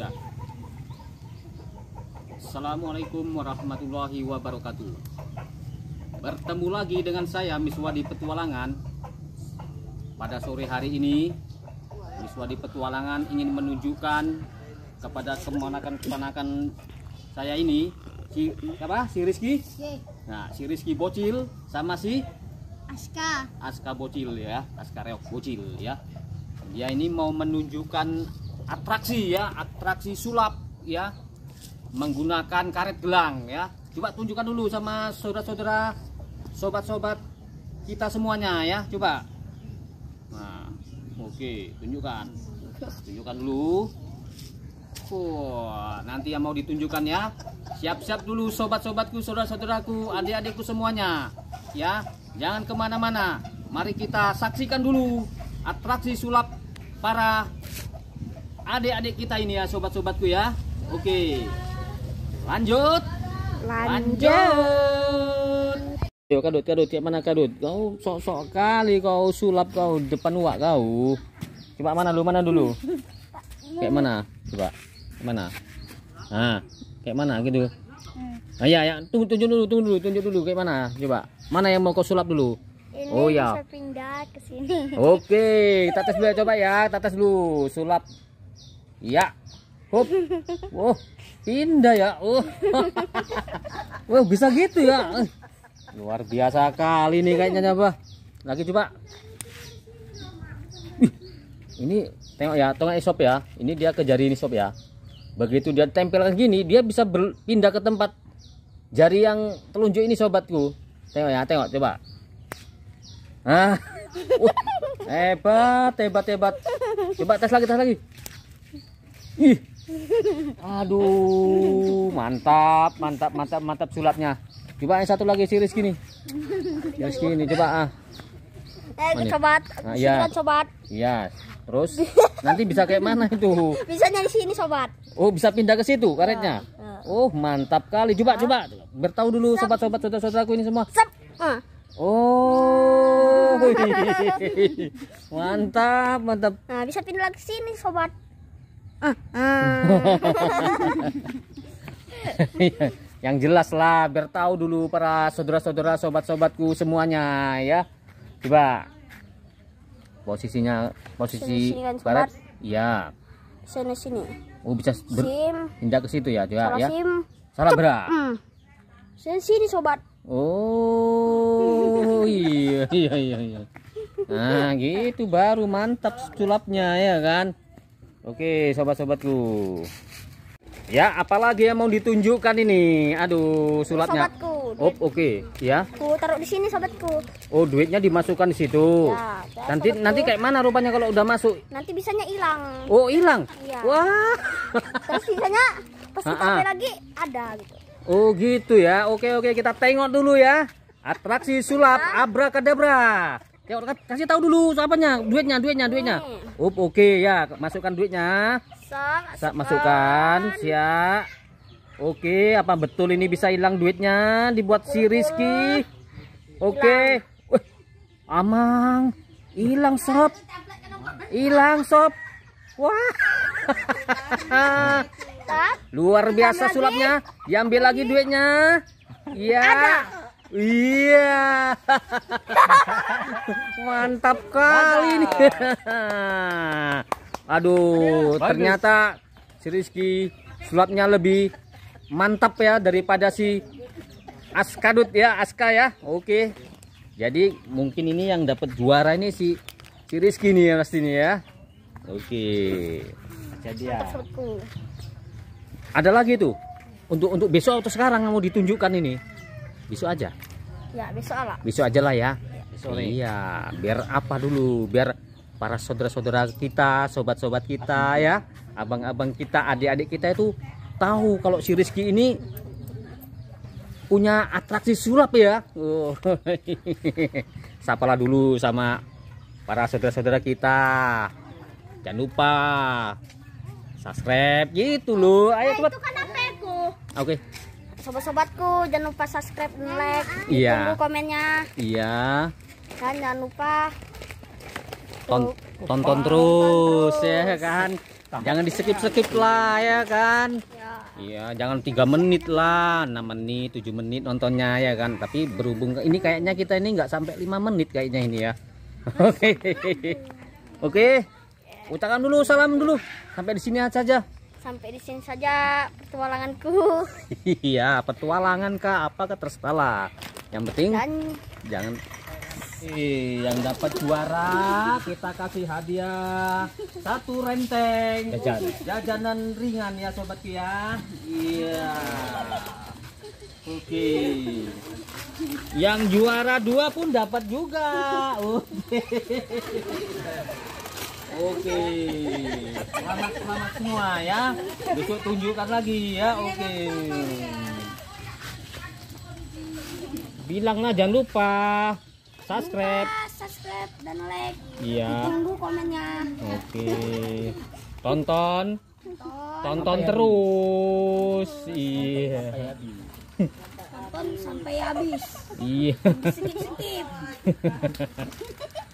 juga. Assalamualaikum warahmatullahi wabarakatuh. Bertemu lagi dengan saya Miswadi Petualangan. Pada sore hari ini, Miswadi Petualangan ingin menunjukkan kepada kemanakan kemanakan saya ini si apa? Si Rizky? Nah, si Rizky bocil sama si Aska. Aska bocil ya, Aska reok bocil ya. Dia ini mau menunjukkan atraksi ya atraksi sulap ya menggunakan karet gelang ya coba tunjukkan dulu sama saudara-saudara sobat-sobat kita semuanya ya coba nah oke tunjukkan tunjukkan dulu oh, nanti yang mau ditunjukkan ya siap-siap dulu sobat-sobatku saudara-saudaraku adik-adikku semuanya ya jangan kemana-mana mari kita saksikan dulu atraksi sulap para adik-adik kita ini ya sobat-sobatku ya oke lanjut lanjut yuk kadut kadut tiap mana kadut kau sok-sok kali kau sulap kau depan uak kau coba mana dulu? mana dulu kayak mana coba mana ah kayak mana gitu hmm. ah ya ya tunggu tunjuk dulu tunggu dulu tunjuk dulu kayak mana coba mana yang mau kau sulap dulu ini oh ya. pindah ke sini. Oke, kita tes dulu ya, coba ya, kita tes dulu sulap Iya. Hop. Wow, oh, indah ya. oh, wow, oh, bisa gitu ya. Eh. Luar biasa kali nih kayaknya nyapa. Lagi coba. Ini tengok ya, tengok isop ya. Ini dia ke jari ini sop ya. Begitu dia tempelkan gini, dia bisa berpindah ke tempat jari yang telunjuk ini sobatku. Tengok ya, tengok coba. Ah. Uh, hebat, hebat, hebat. Coba tes lagi, tes lagi. Ih. Aduh, mantap, mantap, mantap, mantap sulapnya. Coba yang satu lagi si Rizky nih. Rizky ini coba ah. Eh, oh, sobat, Nah, iya. Kan, sobat. Iya. Terus nanti bisa kayak mana itu? Bisa dari sini sobat. Oh, bisa pindah ke situ karetnya. Uh, uh. Oh, mantap kali. Coba uh. coba bertahu dulu sobat-sobat saudara-saudaraku ini semua. Sep. Uh. Oh, mantap, mantap. Nah, bisa pindah ke sini, sobat. yang jelas lah biar tahu dulu para saudara-saudara sobat-sobatku semuanya ya coba posisinya posisi sini, kan, barat iya sini sini oh bisa pindah ke situ ya coba ya sim. salah berat mm. sini sini sobat oh iya iya iya nah gitu baru mantap sulapnya ya kan Oke sobat-sobatku Ya apalagi yang mau ditunjukkan ini Aduh sulatnya Sobatku Oh oke okay. ya Aku taruh di sini sobatku Oh duitnya dimasukkan di situ ya, ya, Nanti sobatku. nanti kayak mana rupanya kalau udah masuk Nanti bisanya hilang Oh hilang ya. Wah Terus bisanya pas kita lagi ada gitu Oh gitu ya Oke oke kita tengok dulu ya Atraksi sulap abra abrakadabra Teo kasih tahu dulu siapanya, Duitnya, duitnya, duitnya. Hmm. Up, oke okay, ya, masukkan duitnya. Sa, masukkan. Siap. Oke, okay, apa betul ini bisa hilang duitnya? Dibuat si Rizky. Oke. Okay. amang. Hilang sob. Hilang sob. Wah. Luar biasa sulapnya. Diambil lagi duitnya. Iya. Iya. Mantap kali ini. Aduh, Bagus. ternyata si Rizky sulapnya lebih mantap ya daripada si Askadut ya, Aska ya. Oke. Jadi mungkin ini yang dapat juara ini si si Rizky nih ya pastinya ya. Oke. Jadi ya. Ada lagi tuh. Untuk untuk besok atau sekarang mau ditunjukkan ini? Besok aja. Ya, besok lah. Besok aja lah ya. ya. Besok iya, biar apa dulu? Biar para saudara-saudara kita, sobat-sobat kita Asli. ya, abang-abang kita, adik-adik kita itu tahu kalau si Rizky ini punya atraksi sulap ya. Oh. Sapalah dulu sama para saudara-saudara kita. Jangan lupa subscribe gitu loh. Ayo nah, cepat. Itu kan Oke. Okay sobat-sobatku jangan lupa subscribe dan like iya. tunggu komennya iya kan jangan lupa tonton, terus, ya kan jangan di skip skip lah ya kan iya. iya, jangan tiga menit lah, 6 menit, 7 menit nontonnya ya kan. Tapi berhubung ini kayaknya kita ini nggak sampai lima menit kayaknya ini ya. Oke. Oke. Okay. Ucapkan dulu salam dulu. Sampai di sini aja sampai di sini saja petualanganku iya petualangan kak apa kah yang penting Dan... jangan eh yang dapat juara kita kasih hadiah satu renteng Jajan. jajanan ringan ya sobat ya iya oke yang juara dua pun dapat juga oke Oke. Selamat selamat semua ya. Besok tunjukkan lagi ya. Oke. Bilanglah jangan lupa subscribe. Lupa, subscribe dan like. Iya. Tunggu komennya. Oke. Tonton. Tonton, Tonton terus. Iya. Tonton sampai habis. Iya. Sedikit-sedikit.